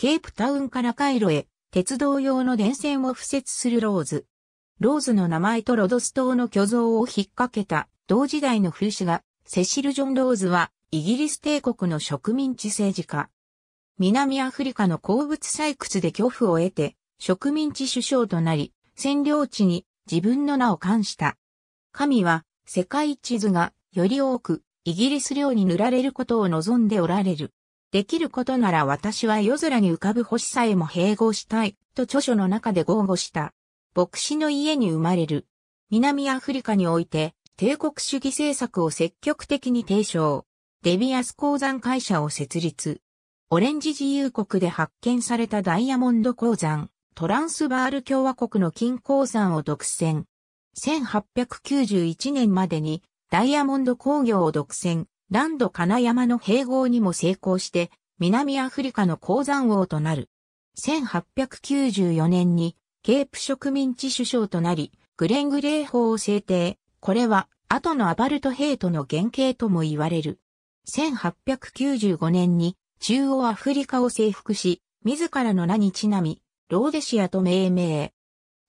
ケープタウンからカイロへ、鉄道用の電線を敷設するローズ。ローズの名前とロドス島の巨像を引っ掛けた同時代の風刺画、セシル・ジョン・ローズは、イギリス帝国の植民地政治家。南アフリカの鉱物採掘で恐怖を得て、植民地首相となり、占領地に自分の名を冠した。神は、世界地図がより多く、イギリス領に塗られることを望んでおられる。できることなら私は夜空に浮かぶ星さえも併合したい、と著書の中で豪語した。牧師の家に生まれる。南アフリカにおいて、帝国主義政策を積極的に提唱。デビアス鉱山会社を設立。オレンジ自由国で発見されたダイヤモンド鉱山、トランスバール共和国の金鉱山を独占。1891年までにダイヤモンド工業を独占。ランド金山の併合にも成功して、南アフリカの鉱山王となる。1894年に、ケープ植民地首相となり、グレングレー法を制定。これは、後のアバルトヘイトの原型とも言われる。1895年に、中央アフリカを征服し、自らの名にちなみ、ローデシアと命名。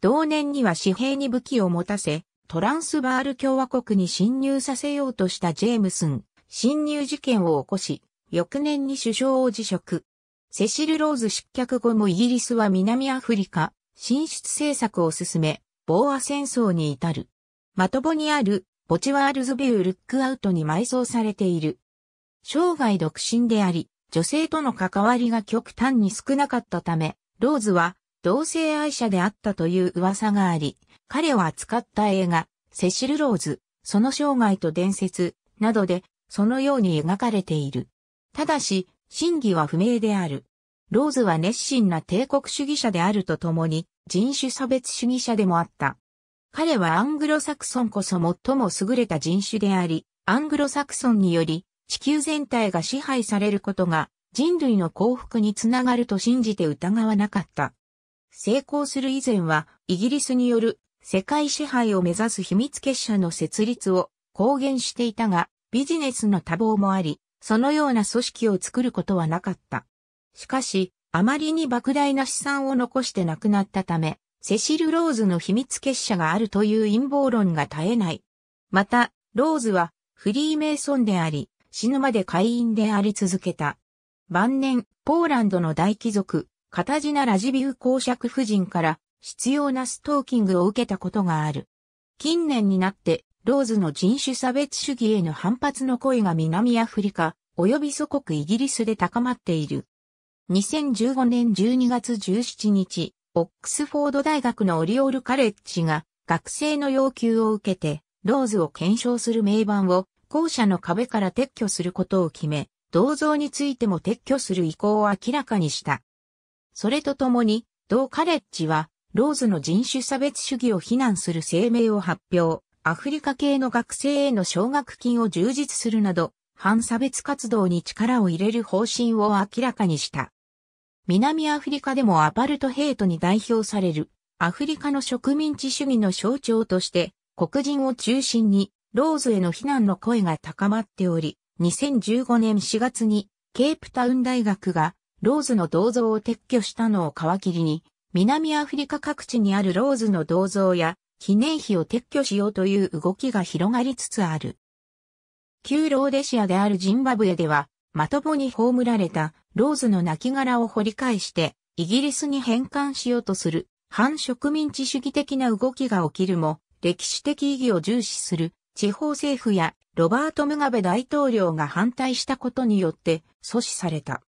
同年には紙幣に武器を持たせ、トランスバール共和国に侵入させようとしたジェームスン。侵入事件を起こし、翌年に首相を辞職。セシル・ローズ失脚後もイギリスは南アフリカ、進出政策を進め、ボーア戦争に至る。まともにある、ボチワールズビュー・ルックアウトに埋葬されている。生涯独身であり、女性との関わりが極端に少なかったため、ローズは同性愛者であったという噂があり、彼を扱った映画、セシル・ローズ、その生涯と伝説、などでそのように描かれている。ただし、真偽は不明である。ローズは熱心な帝国主義者であるとともに、人種差別主義者でもあった。彼はアングロサクソンこそ最も優れた人種であり、アングロサクソンにより地球全体が支配されることが人類の幸福につながると信じて疑わなかった。成功する以前はイギリスによる世界支配を目指す秘密結社の設立を公言していたが、ビジネスの多忙もあり、そのような組織を作ることはなかった。しかし、あまりに莫大な資産を残して亡くなったため、セシル・ローズの秘密結社があるという陰謀論が絶えない。また、ローズはフリーメイソンであり、死ぬまで会員であり続けた。晩年、ポーランドの大貴族、カタジナ・ラジビウ公爵夫人から、必要なストーキングを受けたことがある。近年になって、ローズの人種差別主義への反発の声が南アフリカ、及び祖国イギリスで高まっている。2015年12月17日、オックスフォード大学のオリオールカレッジが学生の要求を受けて、ローズを検証する名板を校舎の壁から撤去することを決め、銅像についても撤去する意向を明らかにした。それとともに、同カレッジは、ローズの人種差別主義を非難する声明を発表。アフリカ系の学生への奨学金を充実するなど、反差別活動に力を入れる方針を明らかにした。南アフリカでもアパルトヘイトに代表される、アフリカの植民地主義の象徴として、黒人を中心に、ローズへの非難の声が高まっており、2015年4月に、ケープタウン大学が、ローズの銅像を撤去したのを皮切りに、南アフリカ各地にあるローズの銅像や、記念碑を撤去しようという動きが広がりつつある。旧ローデシアであるジンバブエでは、まともに葬られたローズの亡骸を掘り返して、イギリスに返還しようとする反植民地主義的な動きが起きるも、歴史的意義を重視する地方政府やロバート・ムガベ大統領が反対したことによって阻止された。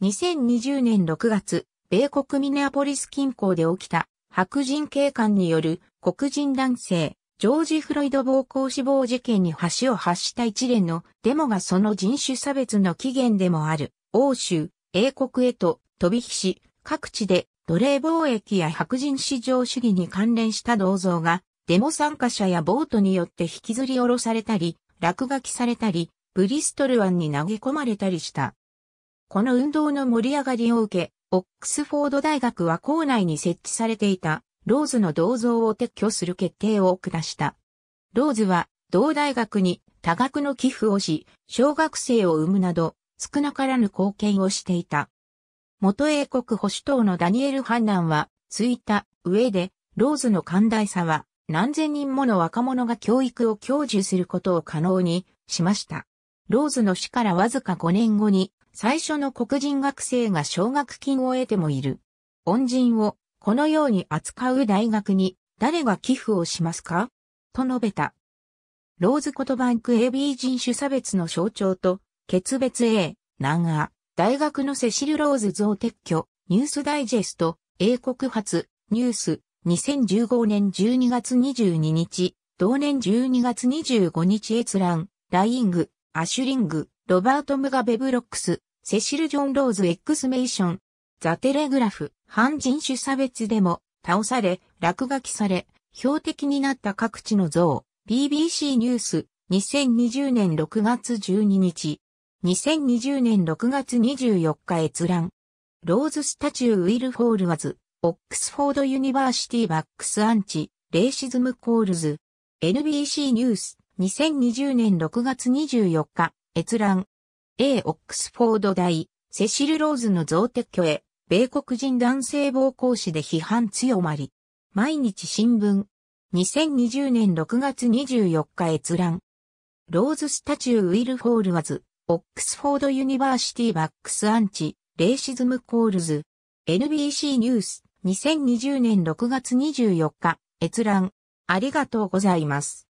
2020年6月、米国ミネアポリス近郊で起きた白人警官による黒人男性、ジョージ・フロイド暴行死亡事件に橋を発した一連のデモがその人種差別の起源でもある、欧州、英国へと飛び火し、各地で奴隷貿易や白人至上主義に関連した銅像が、デモ参加者やボートによって引きずり下ろされたり、落書きされたり、ブリストル湾に投げ込まれたりした。この運動の盛り上がりを受け、オックスフォード大学は校内に設置されていたローズの銅像を撤去する決定を下した。ローズは同大学に多額の寄付をし、小学生を生むなど少なからぬ貢献をしていた。元英国保守党のダニエル・ハンナンは、ツイッター上で、ローズの寛大さは、何千人もの若者が教育を享受することを可能にしました。ローズの死からわずか5年後に、最初の黒人学生が奨学金を得てもいる。恩人をこのように扱う大学に誰が寄付をしますかと述べた。ローズコトバンク AB 人種差別の象徴と、決別 A、南ア、大学のセシル・ローズ像撤去、ニュースダイジェスト、英国発、ニュース、2015年12月22日、同年12月25日閲覧、ライング、アシュリング、ロバート・ムガベ・ブロックス、セシル・ジョン・ローズ・エックスメイション、ザ・テレグラフ、反人種差別でも倒され、落書きされ、標的になった各地の像、BBC ニュース、2020年6月12日、2020年6月24日閲覧。ローズスタチューウィル・フォールワズ、オックスフォード・ユニバーシティ・バックス・アンチ、レイシズム・コールズ、NBC ニュース、2020年6月24日、閲覧。A オックスフォード大、セシル・ローズの像撤去へ、米国人男性暴行死で批判強まり。毎日新聞。2020年6月24日閲覧。ローズスタチューウィル・フォールワズ、オックスフォード・ユニバーシティ・バックス・アンチ、レイシズム・コールズ。NBC ニュース、2020年6月24日、閲覧。ありがとうございます。